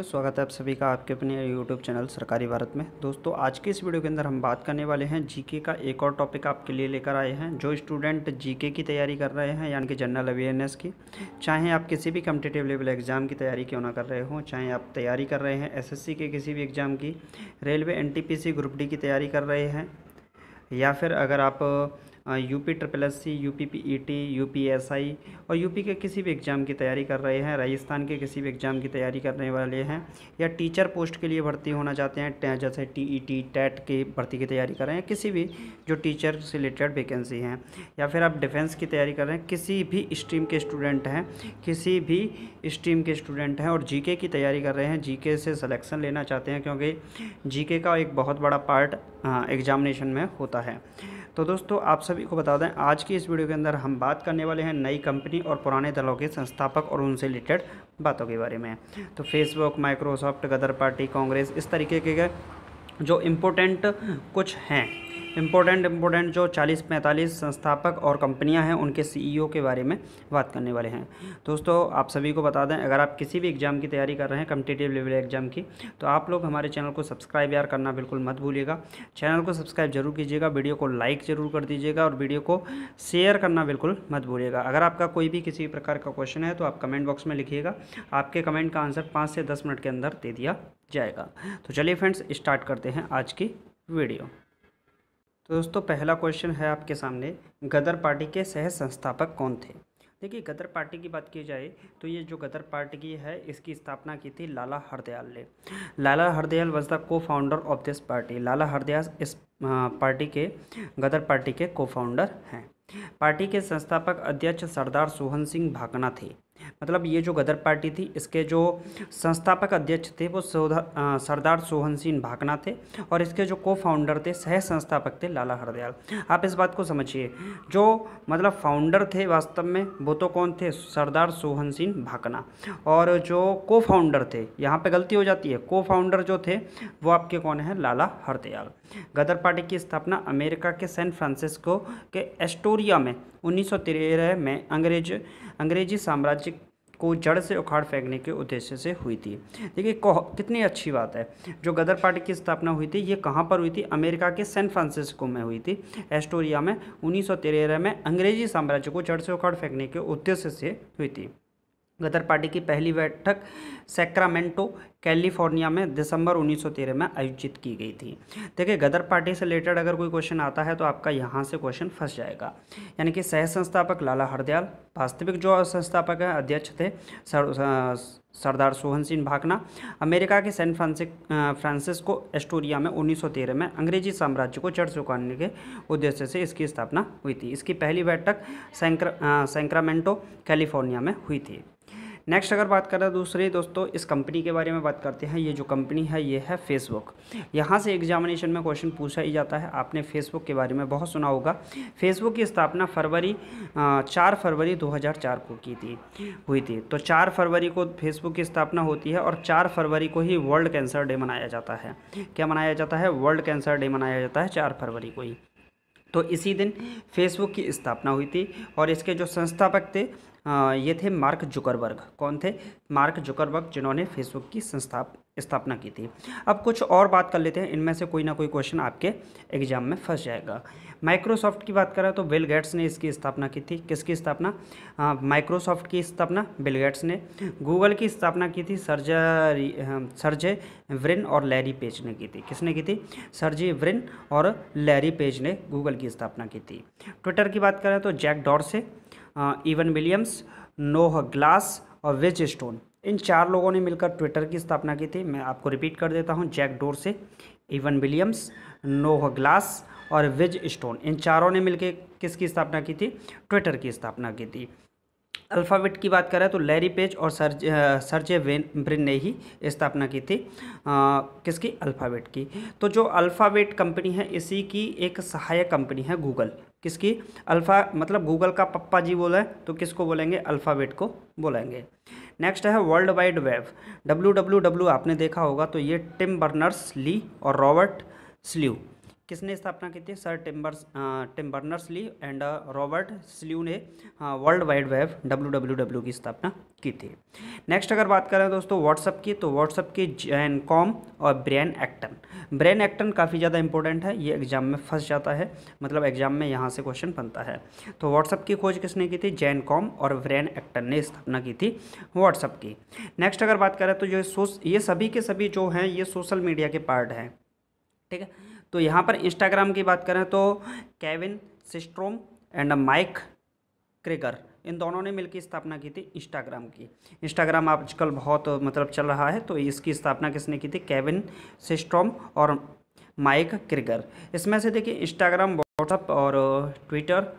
स्वागत है आप सभी का आपके अपने यूट्यूब चैनल सरकारी भारत में दोस्तों आज के इस वीडियो के अंदर हम बात करने वाले हैं जीके का एक और टॉपिक आपके लिए लेकर आए हैं जो स्टूडेंट जीके की तैयारी कर रहे हैं यानी कि जनरल अवेयरनेस की चाहे आप किसी भी कम्पिटेटिव लेवल एग्ज़ाम की तैयारी क्यों ना कर रहे हो चाहे आप तैयारी कर रहे हैं एस के किसी भी एग्ज़ाम की रेलवे एन ग्रुप डी की तैयारी कर रहे हैं या फिर अगर आप UP triple S C U P P E T U P S I और यूपी के किसी भी एग्ज़ाम की तैयारी कर रहे हैं राजस्थान के किसी भी एग्ज़ाम की तैयारी करने वाले हैं या टीचर पोस्ट के लिए भर्ती होना चाहते हैं जैसे टी ई टी टेट की भर्ती की तैयारी कर रहे हैं किसी भी जो टीचर से रिलेटेड वैकेंसी हैं या फिर आप डिफेंस की तैयारी कर रहे हैं किसी भी स्ट्रीम के स्टूडेंट हैं किसी भी स्ट्रीम के स्टूडेंट हैं और जीके की तैयारी कर रहे हैं जीके से सिलेक्शन लेना चाहते हैं क्योंकि जीके का एक बहुत बड़ा पार्ट एग्ज़ामिनेशन में होता है तो दोस्तों आप सभी को बता दें आज की इस वीडियो के अंदर हम बात करने वाले हैं नई कंपनी और पुराने दलों के संस्थापक और उनसे रिलेटेड बातों के बारे में तो Facebook Microsoft Ghadar party Congress इस तरीके के जो इम्पोर्टेंट कुछ हैं इम्पोर्टेंट इम्पोर्टेंट जो 40-45 संस्थापक और कंपनियां हैं उनके सीईओ e के बारे में बात करने वाले हैं दोस्तों आप सभी को बता दें अगर आप किसी भी एग्ज़ाम की तैयारी कर रहे हैं कम्पिटेटिव लेवल एग्ज़ाम की तो आप लोग हमारे चैनल को सब्सक्राइब यार करना बिल्कुल मत भूलिएगा चैनल को सब्सक्राइब जरूर कीजिएगा वीडियो को लाइक ज़रूर कर दीजिएगा और वीडियो को शेयर करना बिल्कुल मत भूलिएगा अगर आपका कोई भी किसी प्रकार का क्वेश्चन है तो आप कमेंट बॉक्स में लिखिएगा आपके कमेंट का आंसर पाँच से दस मिनट के अंदर दे दिया जाएगा तो चलिए फ्रेंड्स स्टार्ट करते हैं आज की वीडियो दोस्तों पहला क्वेश्चन है आपके सामने गदर पार्टी के सह संस्थापक कौन थे देखिए गदर पार्टी की बात की जाए तो ये जो गदर पार्टी की है इसकी स्थापना की थी लाला हरदयाल ने Lala Hardayal was the co-founder of this party Lala Hardayal इस पार्टी के गदर पार्टी के को फाउंडर हैं पार्टी के संस्थापक अध्यक्ष सरदार सोहन सिंह भाकना थे मतलब ये जो गदर पार्टी थी इसके जो संस्थापक अध्यक्ष थे वो सरदार सोहन सिंह भाकना थे और इसके जो को फाउंडर थे सह संस्थापक थे लाला हरदयाल आप इस बात को समझिए जो मतलब फाउंडर थे वास्तव में वो तो कौन थे सरदार सोहन सिंह भाकना और जो को फाउंडर थे यहाँ पे गलती हो जाती है को फाउंडर जो थे वो आपके कौन है लाला हरदयाल गदर पार्टी की स्थापना अमेरिका के सैन फ्रांसिस्को के एस्टोरिया में उन्नीस में अंग्रेज अंग्रेजी साम्राज्य को जड़ से उखाड़ फेंकने के उद्देश्य से हुई थी देखिए कितनी अच्छी बात है जो गदर पार्टी की स्थापना हुई थी ये कहाँ पर हुई थी अमेरिका के सैन फ्रांसिस्को में हुई थी एस्टोरिया में उन्नीस में अंग्रेजी साम्राज्य को जड़ से उखाड़ फेंकने के उद्देश्य से हुई थी गदर पार्टी की पहली बैठक सेक्रामेंटो कैलिफोर्निया में दिसंबर 1913 में आयोजित की गई थी देखिए गदर पार्टी से रिलेटेड अगर कोई क्वेश्चन आता है तो आपका यहाँ से क्वेश्चन फंस जाएगा यानी कि सह संस्थापक लाला हरदयाल वास्तविक जो संस्थापक अध्यक्ष थे सरदार सोहन सिंह भाकना अमेरिका के सैन फ्रांसिस्को एस्टोरिया में 1913 में अंग्रेजी साम्राज्य को चढ़ चुकाने के उद्देश्य से इसकी स्थापना हुई थी इसकी पहली बैठक सेंक्रामेंटो कैलिफोर्निया में हुई थी नेक्स्ट अगर बात करें दूसरे दोस्तों इस कंपनी के बारे में बात करते हैं ये जो कंपनी है ये है फेसबुक यहाँ से एग्जामिनेशन में क्वेश्चन पूछा ही जाता है आपने फेसबुक के बारे में बहुत सुना होगा फेसबुक की स्थापना फरवरी चार फरवरी दो को की थी हुई थी तो चार फरवरी को फेसबुक की स्थापना होती है और चार फरवरी को ही वर्ल्ड कैंसर डे मनाया जाता है क्या मनाया जाता है वर्ल्ड कैंसर डे मनाया जाता है चार फरवरी को ही तो इसी दिन फेसबुक की स्थापना हुई थी और इसके जो संस्थापक थे ये थे मार्क जुकरबर्ग कौन थे मार्क जुकरबर्ग जिन्होंने फेसबुक की संस्था स्थापना की थी अब कुछ और बात कर लेते हैं इनमें से कोई ना कोई क्वेश्चन आपके एग्जाम में फंस जाएगा माइक्रोसॉफ्ट की बात करें तो बिल गेट्स ने इसकी स्थापना की थी किसकी स्थापना माइक्रोसॉफ्ट की स्थापना बिल गेट्स ने गूगल की स्थापना की थी सर्जरी सर्जे व्रिन और लैरी पेज ने की थी किसने की थी सर्जे व्रिन और लैरी पेज ने गूगल की स्थापना की थी ट्विटर की बात करें तो जैक डॉर से इवन विलियम्स नोह ग्लास और विज स्टोन इन चार लोगों ने मिलकर ट्विटर की स्थापना की थी मैं आपको रिपीट कर देता हूँ Jack Dorsey Evan Williams Noah Glass और विज स्टोन इन चारों ने मिलकर किसकी स्थापना की थी ट्विटर की स्थापना की थी अल्फ़ाबेट की बात करें तो लैरी पेज और सर सरजे ब्रिन ने ही स्थापना की थी आ, किसकी अल्फ़ाबेट की तो जो अल्फ़ाबेट कंपनी है इसी की एक सहायक कंपनी है गूगल किसकी अल्फ़ा मतलब गूगल का पप्पा जी बोला है तो किसको बोलेंगे अल्फ़ाबेट को बोलेंगे नेक्स्ट है world wide web W W W आपने देखा होगा तो ये टिम बर्नर्स ली और रॉबर्ट स्ल्यू किसने स्थापना की थी सर टिम्बर्स टिम्बर्नर्स ली एंड रॉबर्ट स्ल्यू ने world wide web W W W की स्थापना की थी नेक्स्ट अगर बात करें दोस्तों व्हाट्सअप की तो व्हाट्सअप के जैन कॉम और ब्रेन एक्टन ब्रेन एक्टन काफ़ी ज़्यादा इंपॉर्टेंट है ये एग्जाम में फंस जाता है मतलब एग्जाम में यहाँ से क्वेश्चन बनता है तो व्हाट्सअप की खोज किसने की थी जैन कॉम और ब्रेन एक्टन ने स्थापना की थी व्हाट्सअप की नेक्स्ट अगर बात करें तो जो ये सभी के सभी जो हैं ये सोशल मीडिया के पार्ट हैं ठीक है तो यहाँ पर इंस्टाग्राम की बात करें तो Kevin Systrom and Mike Krieger इन दोनों ने मिलकर स्थापना की थी इंस्टाग्राम की इंस्टाग्राम आजकल बहुत मतलब चल रहा है तो इसकी स्थापना किसने की थी केविन सिस्ट्रोम और माइक क्रिगर इसमें से देखिए इंस्टाग्राम व्हाट्सअप और ट्विटर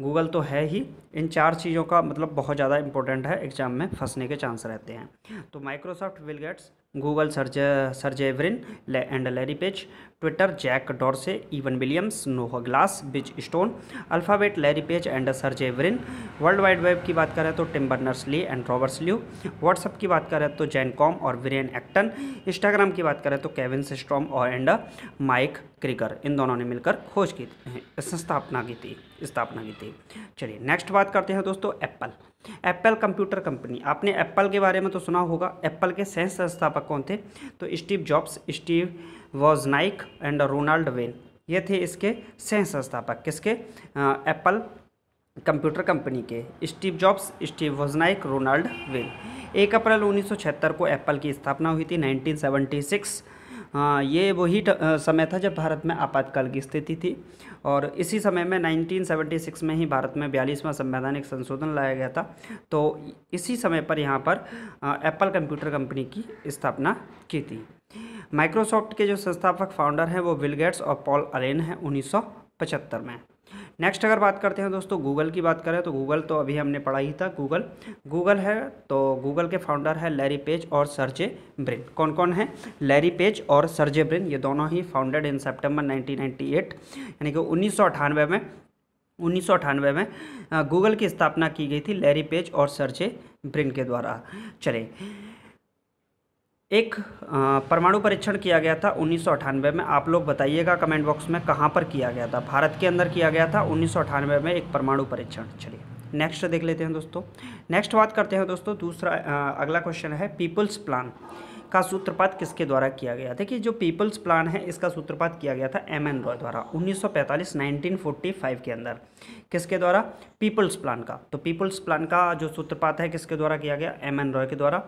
गूगल तो है ही इन चार चीज़ों का मतलब बहुत ज़्यादा इंपॉर्टेंट है एग्जाम में फंसने के चांस रहते हैं तो Microsoft Bill Gates Google Serge Sergey Brin ले and Larry Page Twitter Jack Dorsey Evan Williams Noah Glass Biz Stone Alphabet Larry Page and Sergey Brin world wide web की बात करें तो Tim Berners Lee and Roberts ल्यू WhatsApp की बात करें तो जैन कॉम और विरेन एक्टन इंस्टाग्राम की बात करें तो केविन सिस्ट्रॉम और एंड माइक क्रिकर इन दोनों ने मिलकर खोज की संस्थापना की थी स्थापना की थी चलिए नेक्स्ट बात करते हैं दोस्तों एप्पल एप्पल कंप्यूटर कंपनी आपने एप्पल के बारे में तो सुना होगा एप्पल के सह संस्थापक कौन थे तो Steve Jobs Steve Wozniak and Ronald Wayne ये थे इसके सह संस्थापक किसके एप्पल कंप्यूटर कंपनी के Steve Jobs Steve Wozniak Ronald Wayne एक अप्रैल 1976 को एप्पल की स्थापना हुई थी 1976 ये वही समय था जब भारत में आपातकाल की स्थिति थी और इसी समय में 1976 में ही भारत में बयालीसवां संवैधानिक संशोधन लाया गया था तो इसी समय पर यहाँ पर एप्पल कंप्यूटर कंपनी की स्थापना की थी माइक्रोसॉफ्ट के जो संस्थापक फाउंडर हैं वो विल गेट्स और पॉल अलेन हैं उन्नीस में नेक्स्ट अगर बात करते हैं दोस्तों गूगल की बात करें तो गूगल तो अभी हमने पढ़ा ही था गूगल गूगल है तो गूगल के फाउंडर है लैरी पेज और सर्जे ब्रिन कौन कौन है लैरी पेज और सर्जे ब्रिन ये दोनों ही फाउंडेड इन सेप्टेम्बर नाइनटीन यानी कि उन्नीस में उन्नीस में गूगल की स्थापना की गई थी लैरी पेज और सर्जे ब्रिन के द्वारा चले एक परमाणु परीक्षण किया गया था उन्नीस में आप लोग बताइएगा कमेंट बॉक्स में कहाँ पर किया गया था भारत के अंदर किया गया था उन्नीस में एक परमाणु परीक्षण चलिए नेक्स्ट देख लेते हैं दोस्तों नेक्स्ट बात करते हैं दोस्तों दूसरा अगला क्वेश्चन है पीपल्स प्लान का सूत्रपात किसके द्वारा किया गया देखिए जो पीपल्स प्लान है इसका सूत्रपात किया गया था एम एन रॉय द्वारा 1945-1945 के अंदर किसके द्वारा पीपल्स प्लान का तो पीपल्स प्लान का जो सूत्रपात है किसके द्वारा किया गया एम एन रॉय के द्वारा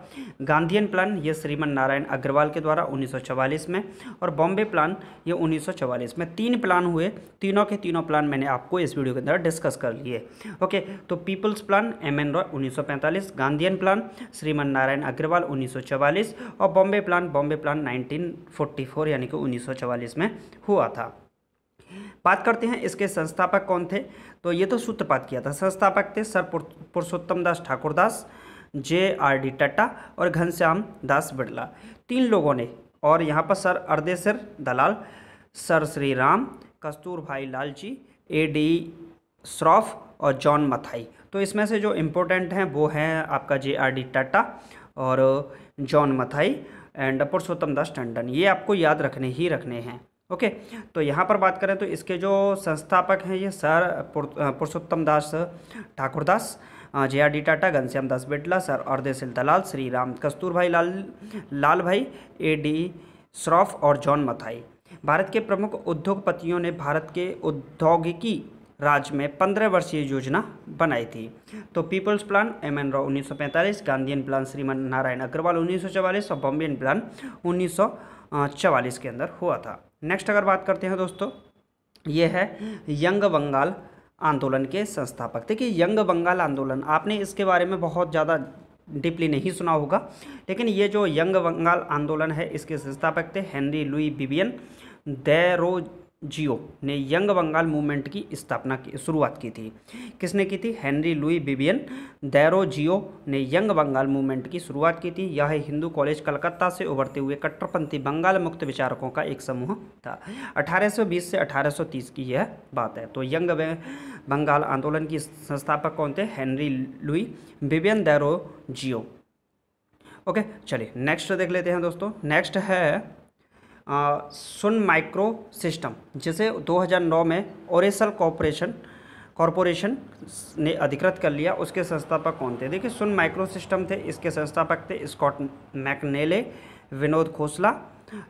गांधीयन प्लान ये श्रीमन नारायण अग्रवाल के द्वारा 1944 में और बॉम्बे प्लान ये 1944 में तीन प्लान हुए तीनों के तीनों प्लान मैंने आपको इस वीडियो के अंदर डिस्कस कर लिए ओके तो people's plan M N Roy उन्नीस गांधीयन प्लान श्रीमन नारायण अग्रवाल उन्नीस और Bombay plan Bombay plan nineteen यानी कि उन्नीस में हुआ था बात करते हैं इसके संस्थापक कौन थे तो ये तो सूत्रपात किया था संस्थापक थे sir Purushottam Das Thakur Das J R D Tata और घनश्याम दास बिरला तीन लोगों ने और यहाँ पर sir Ardeshir Dalal sir Shri Ram Kastur Bhai Lal ji A D Shroff और जॉन मथाई तो इसमें से जो इम्पोर्टेंट हैं वो हैं आपका जे आर डी टाटा और जॉन मथाई एंड पुरुषोत्तम दास टंडन ये आपको याद रखने ही रखने हैं ओके तो यहाँ पर बात करें तो इसके जो संस्थापक हैं ये sir Purushottam Das Thakurdas J R D Tata Ghanshyam Das Birla sir और अरदेसिल दलाल श्री राम कस्तूर भाई लाल लाल भाई ए डी श्रॉफ और जॉन मथाई भारत के प्रमुख उद्योगपतियों ने भारत के औद्योगिकी राज्य में पंद्रह वर्षीय योजना बनाई थी तो people's plan M N Rao उन्नीस सौ पैंतालीस गांधीन प्लान श्रीमन नारायण अग्रवाल उन्नीस सौ चवालीस और बॉम्बेन प्लान उन्नीस सौ चवालीस के अंदर हुआ था नेक्स्ट अगर बात करते हैं दोस्तों ये है यंग बंगाल आंदोलन के संस्थापक देखिए यंग बंगाल आंदोलन आपने इसके बारे में बहुत ज़्यादा डीपली नहीं सुना होगा लेकिन ये जो यंग बंगाल आंदोलन है इसके संस्थापक थे Henry Louis Vivian Derozio ने यंग बंगाल मूवमेंट की स्थापना की शुरुआत की थी किसने की थी Henry Louis Vivian Derozio ने यंग बंगाल मूवमेंट की शुरुआत की थी यह हिंदू कॉलेज कलकत्ता से उभरते हुए कट्टरपंथी बंगाल मुक्त विचारकों का एक समूह था 1820 से 1830 की यह बात है तो यंग बंगाल आंदोलन की संस्थापक कौन थे Henry Louis Vivian Derozio okay चलिए नेक्स्ट देख लेते हैं दोस्तों नेक्स्ट है सुन माइक्रो सिस्टम जिसे 2009 में ओरेसल कॉरपोरेशन कॉरपोरेशन ने अधिकृत कर लिया उसके संस्थापक कौन थे देखिए सुन माइक्रो सिस्टम थे इसके संस्थापक थे Scott McNealy Vinod Khosla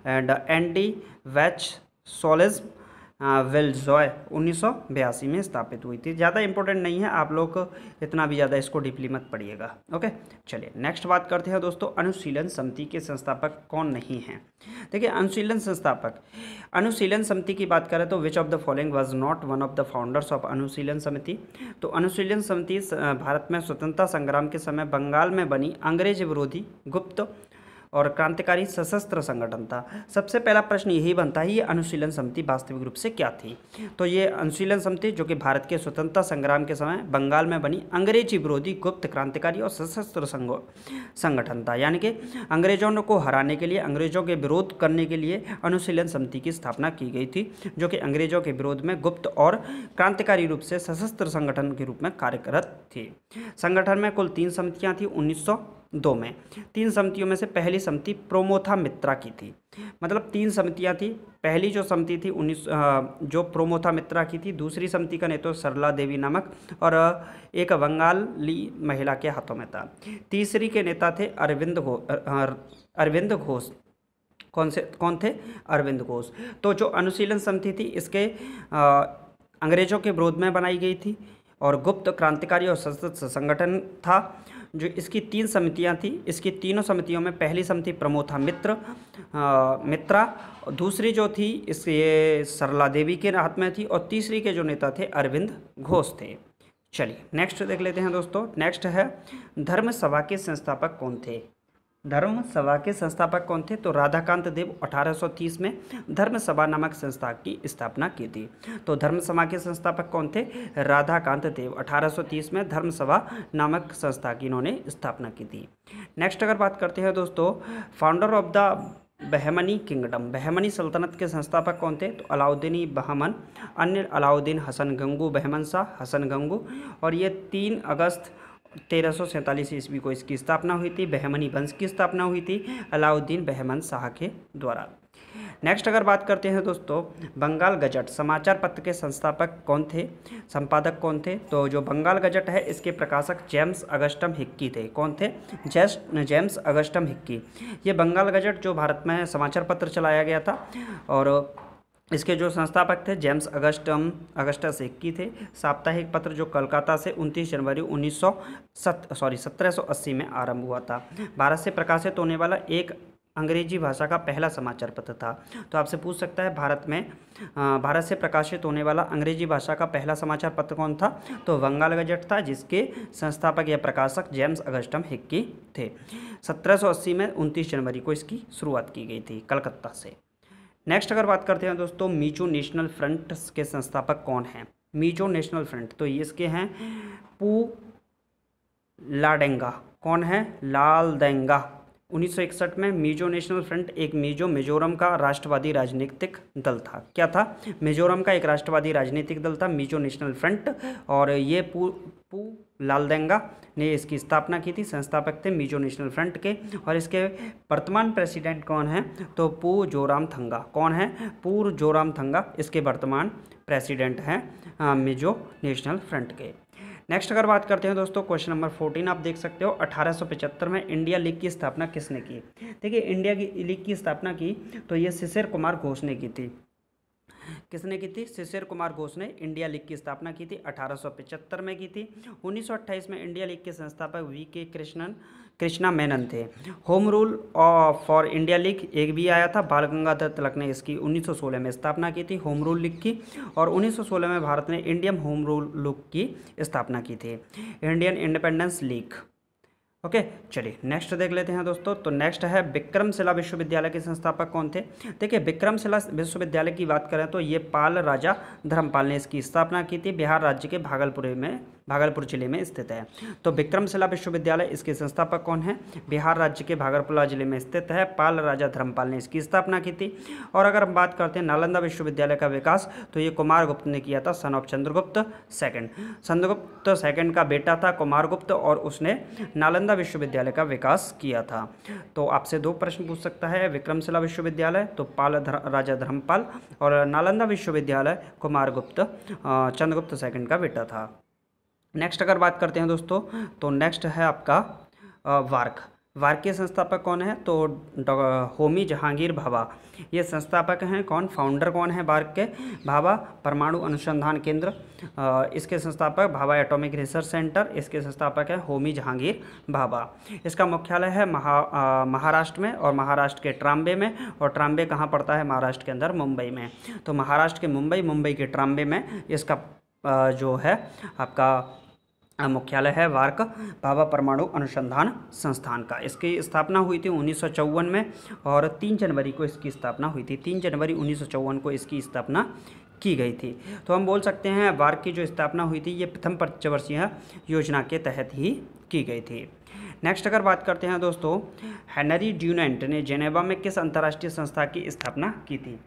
and Andy वैच सोलिज्म हाँ, वेल्जॉय उन्नीस में स्थापित हुई थी ज़्यादा इंपॉर्टेंट नहीं है आप लोग इतना भी ज़्यादा इसको डीपली मत पढ़िएगा ओके चलिए नेक्स्ट बात करते हैं दोस्तों अनुशीलन समिति के संस्थापक कौन नहीं हैं देखिए अनुशीलन संस्थापक अनुशीलन समिति की बात करें तो which of the following was not one of the founders of Anushilan Samiti तो अनुशीलन समिति भारत में स्वतंत्रता संग्राम के समय बंगाल में बनी अंग्रेज विरोधी गुप्त और क्रांतिकारी सशस्त्र संगठन था सबसे पहला प्रश्न यही बनता है ये अनुशीलन समिति वास्तविक रूप से क्या थी तो ये अनुशीलन समिति जो कि भारत के स्वतंत्रता संग्राम के समय बंगाल में बनी अंग्रेजी विरोधी गुप्त क्रांतिकारी और सशस्त्र संगठन था यानी कि अंग्रेजों को हराने के लिए अंग्रेजों के विरोध करने के लिए अनुशीलन समिति की स्थापना की गई थी जो कि अंग्रेजों के विरोध में गुप्त और क्रांतिकारी रूप से सशस्त्र संगठन के रूप में कार्यरत थी संगठन में कुल तीन समितियाँ थी उन्नीस दो में तीन समितियों में से पहली समिति प्रोमोथा मित्रा की थी मतलब तीन समितियां थी पहली जो समिति थी उन्नीस जो प्रोमोथा मित्रा की थी दूसरी समिति का नेतृत्व सरला देवी नामक और एक बंगाली महिला के हाथों में था तीसरी के नेता थे अरविंद घो अरविंद घोष कौन से कौन थे अरविंद घोष तो जो अनुशीलन समिति थी इसके अंग्रेजों के विरोध में बनाई गई थी और गुप्त क्रांतिकारी और सशस्त्र संगठन था जो इसकी तीन समितियां थी इसकी तीनों समितियों में पहली समिति प्रमोद था मित्र आ, मित्रा दूसरी जो थी इसके सरला देवी के हाथ में थी और तीसरी के जो नेता थे अरविंद घोष थे चलिए नेक्स्ट देख लेते हैं दोस्तों नेक्स्ट है धर्म सभा के संस्थापक कौन थे धर्म सभा के संस्थापक कौन थे तो राधाकांत देव 1830 में धर्म सभा नामक संस्था की स्थापना की थी तो धर्म सभा के संस्थापक कौन थे राधाकांत देव 1830 में धर्म सभा नामक संस्था की इन्होंने स्थापना की थी नेक्स्ट अगर बात करते हैं दोस्तों founder of the Bahmani kingdom Bahmani सल्तनत के संस्थापक कौन थे तो अलाउद्दीनी बहमन अन्य अलाउद्दीन हसन गंगू बहमन शाह हसन गंगू और ये तीन अगस्त तेरह सौ सैंतालीस ईस्वी को इसकी स्थापना हुई थी बहमनी वंश की स्थापना हुई थी अलाउद्दीन बहमन शाह के द्वारा नेक्स्ट अगर बात करते हैं दोस्तों बंगाल गजट समाचार पत्र के संस्थापक कौन थे संपादक कौन थे तो जो बंगाल गजट है इसके प्रकाशक जेम्स अगस्टम हिक्की थे कौन थे जेस जेम्स अगस्टम हिक्की ये बंगाल गजट जो भारत में समाचार पत्र चलाया गया था और इसके जो संस्थापक थे जेम्स अगस्टम अगस्टा सेक्की थे साप्ताहिक पत्र जो कलकाता से 29 जनवरी उन्नीस सॉरी 1780 में आरंभ हुआ था भारत से प्रकाशित होने वाला एक अंग्रेजी भाषा का पहला समाचार पत्र था तो आपसे पूछ सकता है भारत में भारत से प्रकाशित होने वाला अंग्रेजी भाषा का पहला समाचार पत्र कौन था तो बंगाल गजट था जिसके संस्थापक या प्रकाशक जेम्स अगस्टम हिक्की थे 1780 में 29 जनवरी को इसकी शुरुआत की गई थी कलकत्ता से नेक्स्ट अगर बात करते हैं दोस्तों मीचो नेशनल फ्रंट के संस्थापक कौन हैं मीचो नेशनल फ्रंट तो ये इसके हैं पू लाडेंगा कौन है लाल देंगा 1961 में मिजो नेशनल फ्रंट एक मिजो मिजोरम का राष्ट्रवादी राजनीतिक दल था क्या था मिजोरम का एक राष्ट्रवादी राजनीतिक दल था मिजो नेशनल फ्रंट और ये पू पू लालदेंगा ने इसकी स्थापना की थी संस्थापक थे मिजो नेशनल फ्रंट के और इसके वर्तमान प्रेसिडेंट कौन है तो पू जोराम थंगा कौन है पूर जोराम थंगा इसके वर्तमान प्रेसिडेंट हैं मिजो नेशनल फ्रंट के नेक्स्ट अगर बात करते हैं दोस्तों क्वेश्चन नंबर फोर्टीन आप देख सकते हो अठारह में इंडिया लीग की स्थापना किसने की देखिए इंडिया की लीग की स्थापना की तो ये शिशिर कुमार घोष ने की थी किसने की थी शिशिर कुमार घोष ने इंडिया लीग की स्थापना की थी अठारह में की थी उन्नीस में इंडिया लीग के संस्थापक वी के कृष्णन कृष्णा मेनन थे home rule for India league एक भी आया था बाल गंगाधर तिलक ने इसकी 1916 में स्थापना की थी होम रूल लीग की और 1916 में भारत ने इंडियन होम रूल लीग की स्थापना की थी इंडियन इंडिपेंडेंस लीग ओके चलिए नेक्स्ट देख लेते हैं दोस्तों तो नेक्स्ट है विक्रमशिला विश्वविद्यालय के संस्थापक कौन थे देखिए विक्रमशिला विश्वविद्यालय की बात करें तो ये पाल राजा धर्मपाल ने इसकी स्थापना की थी बिहार राज्य के भागलपुर में भागलपुर जिले में स्थित है तो विक्रमशिला विश्वविद्यालय इसके संस्थापक कौन है बिहार राज्य के भागलपुर जिले में स्थित है पाल राजा धर्मपाल ने इसकी स्थापना की थी और अगर हम बात करते हैं नालंदा विश्वविद्यालय का विकास तो ये कुमार गुप्त ने किया था son of Chandragupta second Chandragupta second का बेटा था कुमार गुप्त और उसने नालंदा विश्वविद्यालय का विकास किया था तो आपसे दो प्रश्न पूछ सकता है विक्रमशिला विश्वविद्यालय तो पाल राजा धर्मपाल और नालंदा विश्वविद्यालय कुमार गुप्त चंद्रगुप्त सेकंड का बेटा था नेक्स्ट अगर बात करते हैं दोस्तों तो नेक्स्ट है आपका वार्क वार्क के संस्थापक कौन है तो होमी जहांगीर भाभा ये संस्थापक हैं कौन फाउंडर कौन है वार्क के भाभा परमाणु अनुसंधान केंद्र इसके संस्थापक भाभा एटॉमिक रिसर्च सेंटर इसके संस्थापक है होमी जहांगीर भाभा इसका मुख्यालय है महा महाराष्ट्र में और महाराष्ट्र के ट्राम्बे में और ट्राम्बे कहाँ पड़ता है महाराष्ट्र के अंदर मुंबई में तो महाराष्ट्र के मुंबई मुंबई के ट्राम्बे में इसका जो है आपका मुख्यालय है वार्क भाभा परमाणु अनुसंधान संस्थान का इसकी स्थापना हुई थी उन्नीस में और तीन जनवरी को इसकी स्थापना हुई थी तीन जनवरी उन्नीस को इसकी स्थापना की गई थी तो हम बोल सकते हैं वार्क की जो स्थापना हुई थी ये प्रथम पंचवर्षीय योजना के तहत ही की गई थी नेक्स्ट अगर बात करते हैं दोस्तों हेनरी ड्यूनेंट ने जेनेवा में किस अंतर्राष्ट्रीय संस्था की स्थापना की थी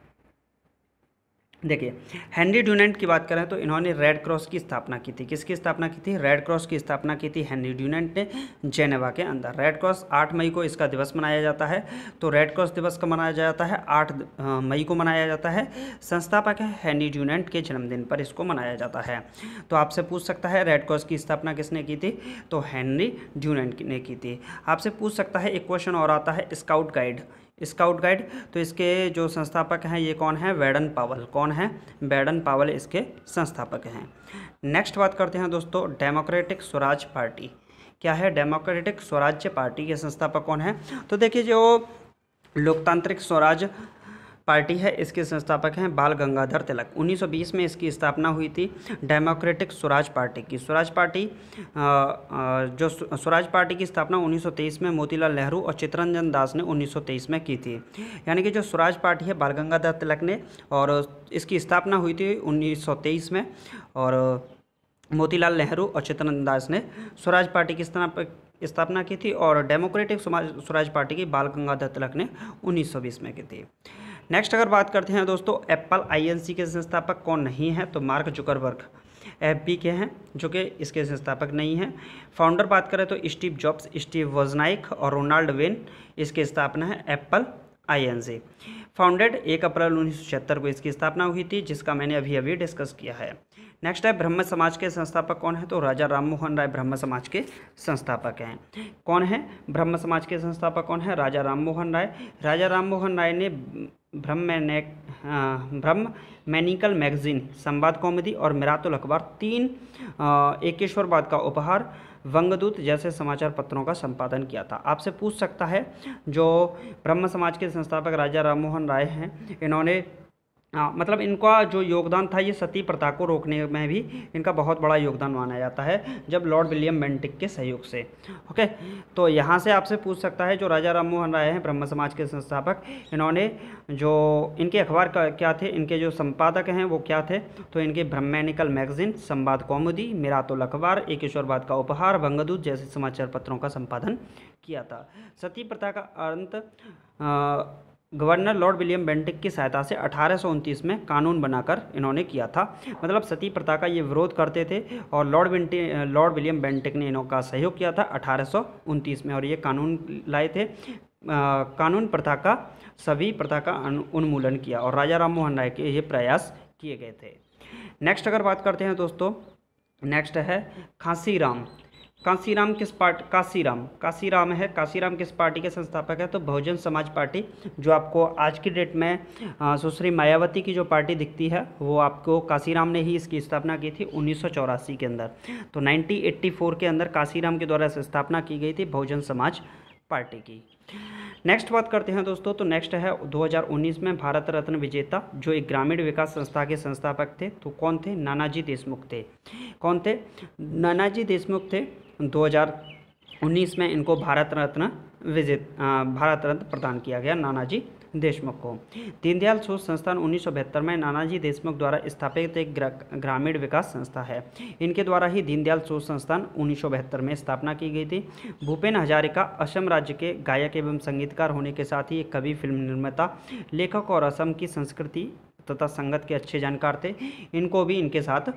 देखिए हेनरी ड्यूनेंट की बात करें तो इन्होंने रेड क्रॉस की स्थापना की थी किसकी स्थापना की थी रेड क्रॉस की स्थापना की थी हेनरी ड्यूनेंट ने जेनेवा के अंदर रेड क्रॉस आठ मई को इसका दिवस मनाया जाता है तो रेड क्रॉस दिवस का मनाया जाता है आठ मई को मनाया जाता है संस्थापक है हेनरी ड्यूनेंट के जन्मदिन पर इसको मनाया जाता है तो आपसे पूछ सकता है रेड क्रॉस की स्थापना किसने की थी तो हेनरी ड्यूनेंट ने की थी आपसे पूछ सकता है एक क्वेश्चन और आता है स्काउट गाइड स्काउट गाइड तो इसके जो संस्थापक हैं ये कौन है वैडन पावल कौन है वैडन पावल इसके संस्थापक हैं नेक्स्ट बात करते हैं दोस्तों डेमोक्रेटिक स्वराज पार्टी क्या है डेमोक्रेटिक स्वराज्य पार्टी के संस्थापक कौन है तो देखिए जो लोकतांत्रिक स्वराज पार्टी है इसके संस्थापक हैं बाल गंगाधर तिलक 1920 में इसकी स्थापना हुई थी डेमोक्रेटिक स्वराज पार्टी की स्वराज पार्टी जो स्वराज पार्टी की स्थापना 1923 में मोतीलाल नेहरू और चित्रंजन दास ने 1923 में की थी यानी कि जो स्वराज पार्टी है बाल गंगाधर तिलक ने और इसकी स्थापना हुई थी उन्नीस में और मोतीलाल नेहरू और चित्तरंजन दास ने स्वराज पार्टी की स्थापना की थी और डेमोक्रेटिक स्वराज पार्टी की बाल गंगाधर तिलक ने 1920 में की थी नेक्स्ट अगर बात करते हैं दोस्तों एप्पल आईएनसी के संस्थापक कौन नहीं है तो मार्क जुकरबर्ग एफ के हैं जो कि इसके संस्थापक नहीं हैं फाउंडर बात करें तो स्टीव जॉब्स स्टीव वजनाइक और रोनाल्ड वेन इसके स्थापना है एप्पल आईएनसी फाउंडेड एक अप्रैल उन्नीस को इसकी स्थापना हुई थी जिसका मैंने अभी अभी डिस्कस किया है नेक्स्ट है ब्रह्म समाज के संस्थापक कौन है तो राजा राममोहन राय ब्रह्म समाज के संस्थापक हैं कौन है ब्रह्म समाज के संस्थापक कौन है राजा राममोहन राय राजा राममोहन राय ने ब्रह्म ब्रह्म मैनिकल मैगजीन संवाद कॉमेडी और मिरातुल अखबार तीन एकेश्वरवाद का उपहार वंगदूत जैसे समाचार पत्रों का संपादन किया था आपसे पूछ सकता है जो ब्रह्म समाज के संस्थापक राजा राममोहन राय हैं इन्होंने आ, हाँ, मतलब इनका जो योगदान था ये सती प्रथा को रोकने में भी इनका बहुत बड़ा योगदान माना जाता है जब लॉर्ड विलियम बेंटिक के सहयोग से ओके तो यहाँ से आपसे पूछ सकता है जो राजा राम मोहन राय हैं ब्रह्म समाज के संस्थापक इन्होंने जो इनके अखबार का क्या थे इनके जो संपादक हैं वो क्या थे तो इनके ब्रह्मैनिकल मैगजीन संवाद कौमुदी मिरातुल अखबार ईश्वरवाद का उपहार भंगदूत जैसे समाचार पत्रों का संपादन किया था सती प्रथा का अंत गवर्नर लॉर्ड विलियम बेंटिक की सहायता से अठारह में कानून बनाकर इन्होंने किया था मतलब सती प्रथा का ये विरोध करते थे और लॉर्ड बेंटि लॉर्ड विलियम बेंटिक ने इनका सहयोग किया था अठारह में और ये कानून लाए थे आ, कानून प्रथा का सभी प्रथा का उन्मूलन किया और राजा राम मोहन राय के ये प्रयास किए गए थे नेक्स्ट अगर बात करते हैं दोस्तों नेक्स्ट है खांसी राम काशीराम किस पार्ट काशीराम काशीराम है काशीराम किस पार्टी के संस्थापक है तो बहुजन समाज पार्टी जो आपको आज की डेट में सुश्री मायावती की जो पार्टी दिखती है वो आपको काशीराम ने ही इसकी स्थापना की थी उन्नीस के अंदर तो 1984 के अंदर काशीराम के द्वारा स्थापना की गई थी बहुजन समाज पार्टी की नेक्स्ट बात करते हैं दोस्तों तो नेक्स्ट है 2019 में भारत रत्न विजेता जो एक ग्रामीण विकास संस्था के संस्थापक थे तो कौन थे नानाजी देशमुख थे कौन थे नानाजी देशमुख थे 2019 में इनको भारत रत्न विजित भारत रत्न प्रदान किया गया नानाजी देशमुख को दीनदयाल शोध संस्थान उन्नीस में नानाजी देशमुख द्वारा स्थापित एक ग्रामीण विकास संस्था है इनके द्वारा ही दीनदयाल शोध संस्थान उन्नीस में स्थापना की गई थी भूपेन हजारिका असम राज्य के गायक एवं संगीतकार होने के साथ ही एक कवि फिल्म निर्माता लेखक और असम की संस्कृति तथा संगत के अच्छे जानकार थे इनको भी इनके साथ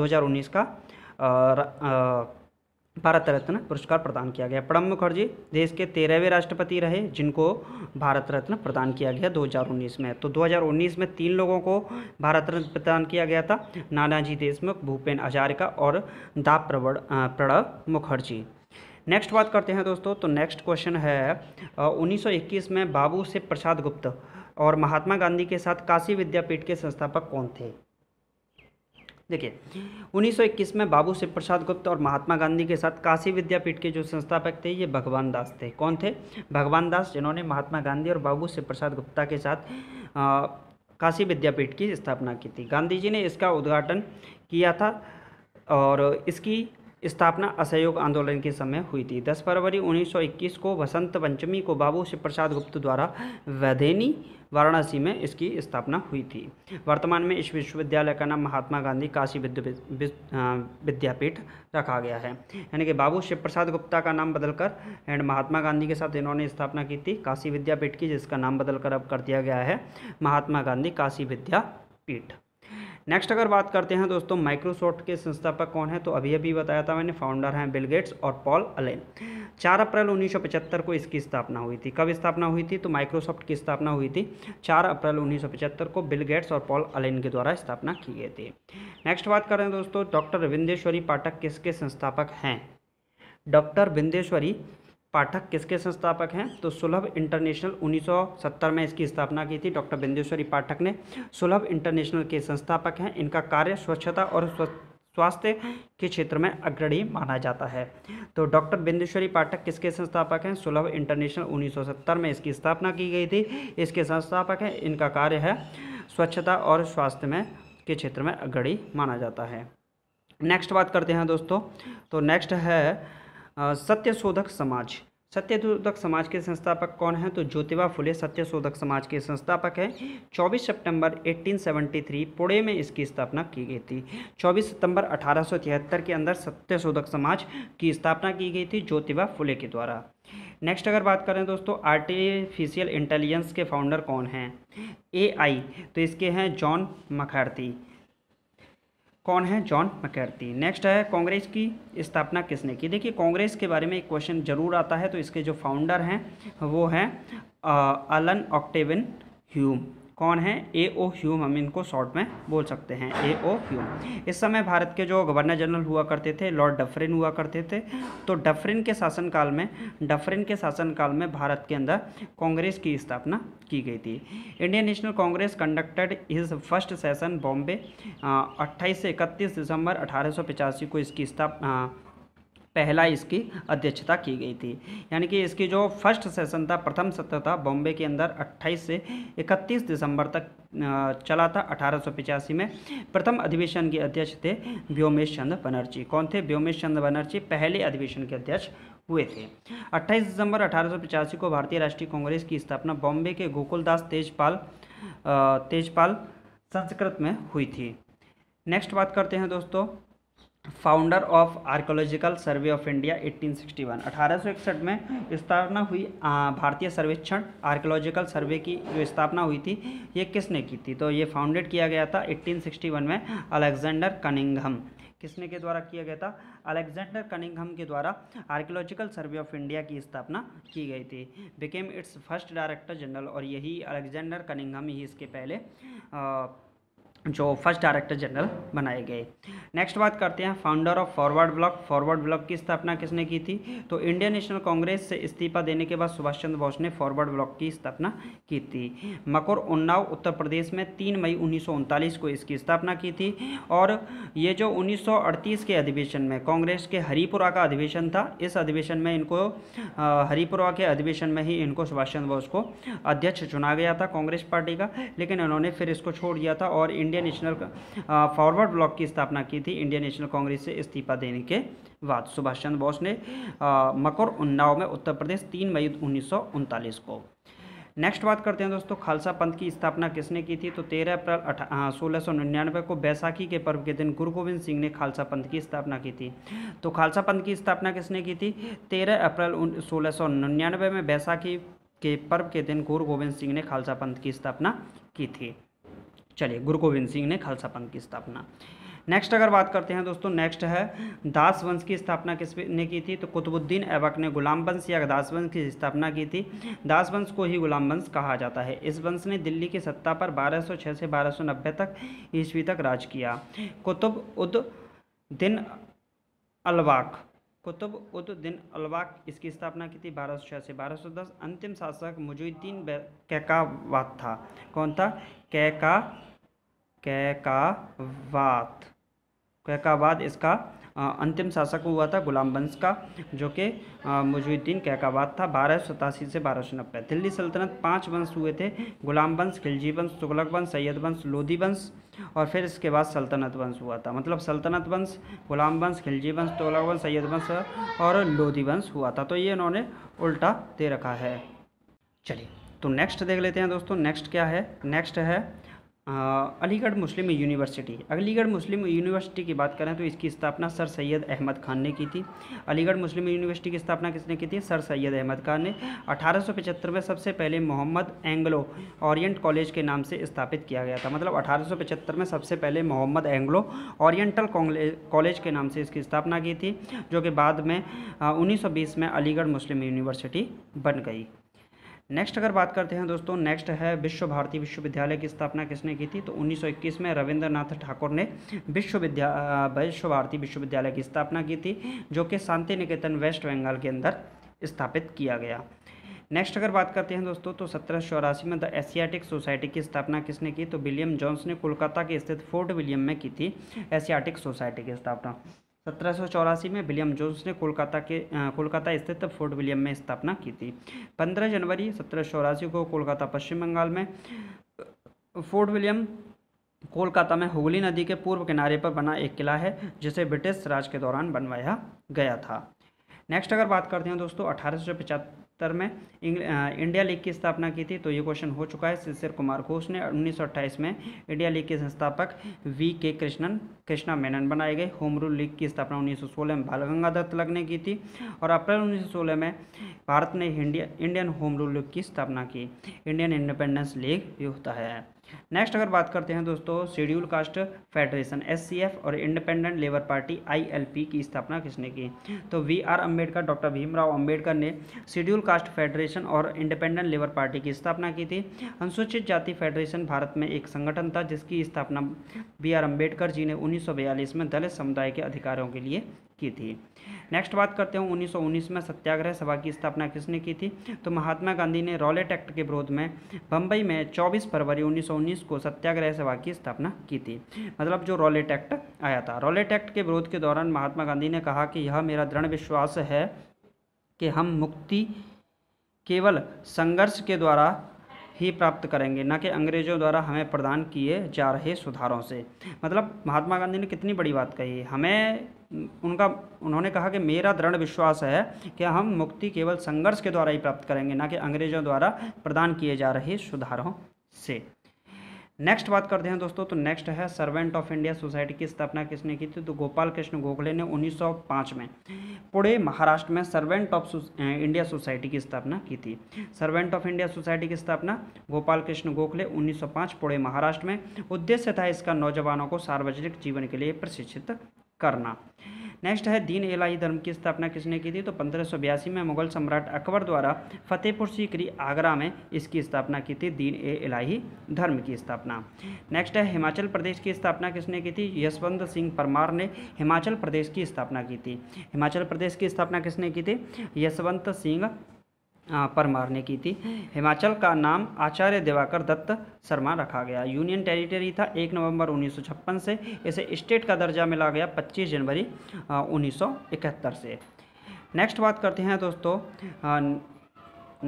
दो का आ, आ, भारत रत्न पुरस्कार प्रदान किया गया प्रणब मुखर्जी देश के तेरहवें राष्ट्रपति रहे जिनको भारत रत्न प्रदान किया गया 2019 में तो 2019 में तीन लोगों को भारत रत्न प्रदान किया गया था नानाजी देशमुख भूपेन हजारिका और दा प्रवण प्रणब मुखर्जी नेक्स्ट बात करते हैं दोस्तों तो नेक्स्ट क्वेश्चन है उन्नीस में बाबू शिव प्रसाद गुप्त और महात्मा गांधी के साथ काशी विद्यापीठ के संस्थापक कौन थे देखिए 1921 में बाबू शिव प्रसाद गुप्त और महात्मा गांधी के साथ काशी विद्यापीठ के जो संस्थापक थे ये भगवान दास थे कौन थे भगवान दास जिन्होंने महात्मा गांधी और बाबू शिव प्रसाद गुप्ता के साथ आ, काशी विद्यापीठ की स्थापना की थी गांधी जी ने इसका उद्घाटन किया था और इसकी स्थापना असहयोग आंदोलन के समय हुई थी 10 फरवरी 1921 को बसंत पंचमी को बाबू शिव प्रसाद गुप्त द्वारा वैधेनी वाराणसी में इसकी स्थापना हुई थी वर्तमान में इस विश्वविद्यालय का नाम महात्मा गांधी काशी विद्यापीठ रखा गया है यानी कि बाबू शिव प्रसाद गुप्ता का नाम बदलकर एंड महात्मा गांधी के साथ इन्होंने स्थापना की थी काशी विद्यापीठ की जिसका नाम बदलकर अब कर दिया गया है महात्मा गांधी काशी विद्यापीठ नेक्स्ट अगर बात करते हैं दोस्तों माइक्रोसॉफ्ट के संस्थापक कौन है तो अभी अभी बताया था मैंने फाउंडर हैं बिल गेट्स और पॉल अलेन चार अप्रैल उन्नीस को इसकी स्थापना हुई थी कब स्थापना हुई थी तो माइक्रोसॉफ्ट की स्थापना हुई थी चार अप्रैल उन्नीस को बिल गेट्स और पॉल अलेन के द्वारा स्थापना की गई थी नेक्स्ट बात करें दोस्तों डॉक्टर रविंदेश्वरी पाठक किसके संस्थापक हैं डॉक्टर बिंदेश्वरी पाठक किसके संस्थापक हैं तो सुलभ इंटरनेशनल 1970 में इसकी स्थापना की थी डॉक्टर बिंदेश्वरी पाठक ने सुलभ इंटरनेशनल के संस्थापक हैं इनका कार्य स्वच्छता और स्वास्थ्य के क्षेत्र में अग्रणी माना जाता है तो डॉक्टर बिंदेश्वरी पाठक किसके संस्थापक हैं सुलभ इंटरनेशनल 1970 में इसकी स्थापना की गई थी इसके संस्थापक हैं इनका कार्य है स्वच्छता और स्वास्थ्य में के क्षेत्र में अग्रणी माना जाता है नेक्स्ट बात करते हैं दोस्तों तो नेक्स्ट है सत्यशोधक समाज सत्यशोधक समाज के संस्थापक कौन हैं तो ज्योतिबा फुले सत्यशोधक समाज के संस्थापक हैं 24 सितंबर 1873 पुणे में इसकी स्थापना की गई थी 24 सितंबर 1873 के अंदर सत्यशोधक समाज की स्थापना की गई थी ज्योतिबा फुले के द्वारा नेक्स्ट अगर बात करें दोस्तों आर्टिफिशियल इंटेलिजेंस के फाउंडर कौन हैं ए तो इसके हैं जॉन मखार्थी कौन है जॉन मकैर्ती नेक्स्ट है कांग्रेस की स्थापना किसने की देखिए कांग्रेस के बारे में एक क्वेश्चन जरूर आता है तो इसके जो फाउंडर हैं वो हैं अलन ऑक्टेविन ह्यूम कौन है ए ओ ह्यूम हम इनको शॉर्ट में बोल सकते हैं ए ओ ह्यूम इस समय भारत के जो गवर्नर जनरल हुआ करते थे लॉर्ड डफरिन हुआ करते थे तो डफरिन के शासनकाल में डफरिन के शासनकाल में भारत के अंदर कांग्रेस की स्थापना की गई थी Indian National Congress conducted is first session Bombay अट्ठाईस से इकतीस दिसंबर अठारह को इसकी स्थापना पहला इसकी अध्यक्षता की गई थी यानी कि इसकी जो फर्स्ट सेशन था प्रथम सत्र था बॉम्बे के अंदर 28 से 31 दिसंबर तक चला था अठारह में प्रथम अधिवेशन के अध्यक्ष थे व्योमेश चंद्र बनर्जी कौन थे व्योमेश चंद्र बनर्जी पहले अधिवेशन के अध्यक्ष हुए थे 28 दिसंबर अठारह को भारतीय राष्ट्रीय कांग्रेस की स्थापना बॉम्बे के गोकुलदास तेजपाल तेजपाल संस्कृत में हुई थी नेक्स्ट बात करते हैं दोस्तों founder of archaeological survey of India 1861 1861 में स्थापना हुई भारतीय सर्वेक्षण आर्कोलॉजिकल सर्वे की जो स्थापना हुई थी ये किसने की थी तो ये फाउंडेड किया गया था 1861 में अलेक्जेंडर कनिंगहम किसने के द्वारा किया गया था अलेक्जेंडर कनिंगहम के द्वारा आर्कोलॉजिकल सर्वे ऑफ इंडिया की स्थापना की गई थी became its first director general और यही अलेक्जेंडर कनिंगहम ही इसके पहले आ, जो फर्स्ट डायरेक्टर जनरल बनाए गए नेक्स्ट बात करते हैं founder of forward bloc forward bloc की स्थापना किसने की थी तो इंडियन नेशनल कांग्रेस से इस्तीफा देने के बाद सुभाष चंद्र बोस ने फॉरवर्ड ब्लॉक की स्थापना की थी मकर उन्नाव उत्तर प्रदेश में तीन मई उन्नीस को इसकी स्थापना की थी और ये जो उन्नीस के अधिवेशन में कांग्रेस के हरिपुरा का अधिवेशन था इस अधिवेशन में इनको हरिपुरा के अधिवेशन में ही इनको सुभाष चंद्र बोस को अध्यक्ष चुना गया था कांग्रेस पार्टी का लेकिन उन्होंने फिर इसको छोड़ दिया था और इंडिया नेशनल फॉरवर्ड ब्लॉक की स्थापना की थी इंडियन नेशनल कांग्रेस से इस्तीफा देने के बाद सुभाष चंद्र बोस ने मकर उन्नाव में उत्तर प्रदेश तीन मई उन्नीस को नेक्स्ट बात करते हैं दोस्तों खालसा पंथ की स्थापना किसने की थी तो 13 अप्रैल सोलह सौ निन्यानवे को बैसाखी के पर्व के दिन गुरु गोविंद सिंह ने खालसा पंथ की स्थापना की थी तो खालसा पंथ की स्थापना किसने की थी 13 अप्रैल सोलह सौ निन्यानवे में बैसाखी के पर्व के दिन गुरु गोविंद सिंह ने खालसा पंथ की स्थापना की थी चलिए गुरु गोविंद सिंह ने खालसा पंथ की स्थापना नेक्स्ट अगर बात करते हैं दोस्तों नेक्स्ट है दास वंश की स्थापना किस ने की थी तो कुतुबुद्दीन ऐबक ने गुलाम वंश या दास वंश की स्थापना की थी दास वंश को ही गुलाम वंश कहा जाता है इस वंश ने दिल्ली की सत्ता पर 1206 से 1290 तक ईस्वी तक राज किया कुतुब उद दिन अलवाक कुतुब उद दिन अलवाक इसकी स्थापना की थी बारह सौ छः से बारह सौ दस अंतिम शासक मुजुद्दीन कैका था कौन था कै का कै का वात कै का वाद इसका अंतिम शासक हुआ था गुलाम वंश का जो कि मुजुद्दीन कैकाबाद था बारह सौ सतासी से बारह सौ नब्बे दिल्ली सल्तनत पांच वंश हुए थे गुलाम वंश खिलजी वंश तुगलक वंश सैयद वंश लोधी वंश और फिर इसके बाद सल्तनत वंश हुआ था मतलब सल्तनत वंश गुलाम वंश खिलजी वंश तुगलक वंश सैयद वंश और लोधी वंश हुआ था तो ये इन्होंने उल्टा दे रखा है चलिए तो नेक्स्ट देख लेते हैं दोस्तों नेक्स्ट क्या है नेक्स्ट है Aligarh Muslim University Aligarh Muslim University की बात करें तो इसकी स्थापना सर सैयद अहमद खान ने की थी अलीगढ़ मुस्लिम यूनिवर्सिटी की स्थापना किसने की थी सर सैयद अहमद खान ने 1875 में सबसे पहले मोहम्मद एंग्लो ओरिएंट कॉलेज के नाम से स्थापित किया गया था मतलब अठारह में सबसे पहले मोहम्मद एंग्लो ऑरिएटल कॉलेज के नाम से इसकी स्थापना की थी जो कि बाद में उन्नीस में अलीगढ़ मुस्लिम यूनिवर्सिटी बन गई नेक्स्ट अगर बात करते हैं दोस्तों नेक्स्ट है विश्व भारती विश्वविद्यालय की स्थापना किसने की थी तो 1921 में रविंद्रनाथ ठाकुर ने विश्वविद्या विश्व भारती विश्वविद्यालय की स्थापना की थी जो कि शांति निकेतन वेस्ट बंगाल के अंदर स्थापित किया गया नेक्स्ट अगर बात करते हैं दोस्तों तो सत्रह में द एशियाटिक सोसाइटी की स्थापना किसने की तो विलियम जॉन्स ने कोलकाता के स्थित फोर्ट विलियम में की थी एशियाटिक सोसाइटी की स्थापना सत्रह में विलियम जोन्स ने कोलकाता के कोलकाता स्थित फोर्ट विलियम में स्थापना की थी 15 जनवरी सत्रह को कोलकाता पश्चिम बंगाल में फोर्ट विलियम कोलकाता में हुगली नदी के पूर्व किनारे पर बना एक किला है जिसे ब्रिटिश राज के दौरान बनवाया गया था नेक्स्ट अगर बात करते हैं दोस्तों अठारह 1975 में इंडिया लीग की स्थापना की थी तो ये क्वेश्चन हो चुका है शिशिर कुमार घोष ने उन्नीस में इंडिया लीग के संस्थापक वी के कृष्णन कृष्णा मेनन बनाए गए होम रूल लीग की स्थापना 1916 में बाल गंगाधर तिलक ने की थी और अप्रैल 1916 में भारत ने India Indian home rule league की स्थापना की इंडियन इंडिपेंडेंस लीग भी होता है नेक्स्ट अगर बात करते हैं दोस्तों शेड्यूल कास्ट फेडरेशन एससीएफ और इंडिपेंडेंट लेबर पार्टी आईएलपी की स्थापना किसने की तो V R Ambedkar doctor Bhimrao Ambedkar ने शेड्यूल कास्ट फेडरेशन और इंडिपेंडेंट लेबर पार्टी की स्थापना की थी अनुसूचित जाति फेडरेशन भारत में एक संगठन था जिसकी स्थापना बी आर अम्बेडकर जी ने उन्नीस में दलित समुदाय के अधिकारों के लिए की थी नेक्स्ट बात करते हैं 1919 में सत्याग्रह सभा की स्थापना किसने की थी तो महात्मा गांधी ने रॉलेट एक्ट के विरोध में बम्बई में 24 फरवरी 1919 को सत्याग्रह सभा की स्थापना की थी मतलब जो रॉलेट एक्ट आया था रॉलेट एक्ट के विरोध के दौरान महात्मा गांधी ने कहा कि यह मेरा दृढ़ विश्वास है कि हम मुक्ति केवल संघर्ष के द्वारा ही प्राप्त करेंगे न कि अंग्रेज़ों द्वारा हमें प्रदान किए जा रहे सुधारों से मतलब महात्मा गांधी ने कितनी बड़ी बात कही हमें उनका उन्होंने कहा कि मेरा दृढ़ विश्वास है कि हम मुक्ति केवल संघर्ष के द्वारा ही प्राप्त करेंगे ना कि अंग्रेजों द्वारा प्रदान किए जा रहे सुधारों से नेक्स्ट बात करते हैं दोस्तों तो नेक्स्ट है सर्वेंट ऑफ इंडिया सोसाइटी की स्थापना किसने की थी तो गोपाल कृष्ण गोखले ने 1905 में पुणे महाराष्ट्र में सर्वेंट ऑफ इंडिया सोसाइटी की स्थापना की थी सर्वेंट ऑफ इंडिया सोसाइटी की स्थापना गोपाल कृष्ण गोखले 1905 पुणे महाराष्ट्र में उद्देश्य था इसका नौजवानों को सार्वजनिक जीवन के लिए प्रशिक्षित करना नेक्स्ट है दीन एलाही धर्म की स्थापना किसने की थी तो पंद्रह में मुगल सम्राट अकबर द्वारा फतेहपुर सीकरी आगरा में इसकी स्थापना की थी दीन ए एलाही धर्म की स्थापना नेक्स्ट है हिमाचल प्रदेश की स्थापना किसने की थी यशवंत सिंह परमार ने हिमाचल प्रदेश की स्थापना की थी हिमाचल प्रदेश की स्थापना किसने की थी यशवंत सिंह पर मारने की थी हिमाचल का नाम आचार्य देवाकर दत्त शर्मा रखा गया यूनियन टेरिटरी था एक नवंबर 1956 से इसे स्टेट का दर्जा मिला गया 25 जनवरी 1971 से नेक्स्ट बात करते हैं दोस्तों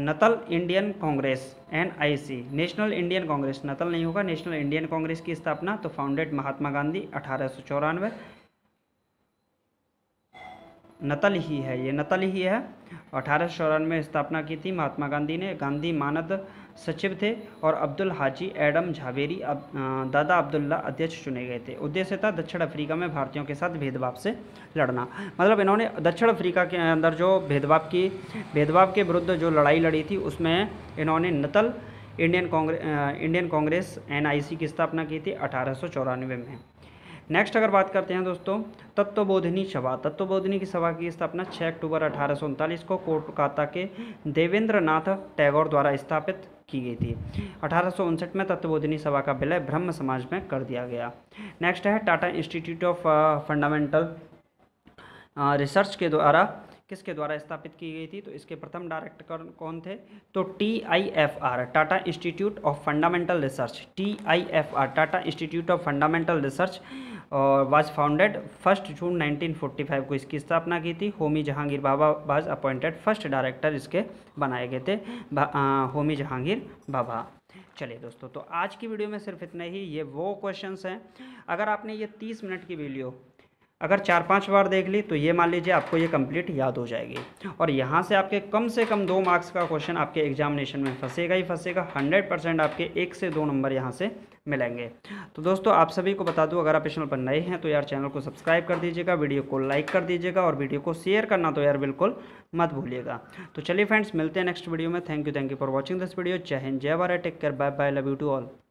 Natal Indian Congress N I C national Indian Congress Natal नहीं होगा नेशनल इंडियन कांग्रेस की स्थापना तो फाउंडेड महात्मा गांधी अठारह नतल ही है ये नतल ही है अठारह सौ में स्थापना की थी महात्मा गांधी ने गांधी मानद सचिव थे और अब्दुल हाजी एडम झावेरी अब दादा अब्दुल्ला अध्यक्ष चुने गए थे उद्देश्य था दक्षिण अफ्रीका में भारतीयों के साथ भेदभाव से लड़ना मतलब इन्होंने दक्षिण अफ्रीका के अंदर जो भेदभाव की भेदभाव के विरुद्ध जो लड़ाई लड़ी थी उसमें इन्होंने Natal Indian Congress Indian Congress N की स्थापना की थी अठारह में नेक्स्ट अगर बात करते हैं दोस्तों तत्वबोधिनी सभा तत्वबोधिनी की सभा की स्थापना 6 अक्टूबर अठारह को कोलकाता के देवेंद्र नाथ टैगोर द्वारा स्थापित की गई थी अठारह में तत्वबोधिनी सभा का विलय ब्रह्म समाज में कर दिया गया नेक्स्ट है Tata institute of fundamental research के द्वारा किसके द्वारा स्थापित की गई थी तो इसके प्रथम डायरेक्टर कौन थे तो T I F R Tata institute of fundamental research T I F R Tata institute of fundamental research और वाज फाउंडेड फर्स्ट जून 1945 को इसकी स्थापना की थी Homi Jehangir Bhabha was appointed first director इसके बनाए गए थे आ, होमी जहांगीर बाबा चलिए दोस्तों तो आज की वीडियो में सिर्फ इतना ही ये वो क्वेश्चंस हैं अगर आपने ये तीस मिनट की वीडियो अगर चार पांच बार देख ली तो ये मान लीजिए आपको ये कंप्लीट याद हो जाएगी और यहाँ से आपके कम से कम दो मार्क्स का क्वेश्चन आपके एग्जामिनेशन में फंसेगा ही फंसेगा हंड्रेड परसेंट आपके एक से दो नंबर यहाँ से मिलेंगे तो दोस्तों आप सभी को बता दूं अगर आप चैनल पर नए हैं तो यार चैनल को सब्सक्राइब कर दीजिएगा वीडियो को लाइक कर दीजिएगा और वीडियो को शेयर करना तो यार बिल्कुल मत भूलिएगा तो चलिए फ्रेंड्स मिलते हैं नेक्स्ट वीडियो में thank you thank you for watching this video जय हिंद जय Bharat take care bye bye love you to all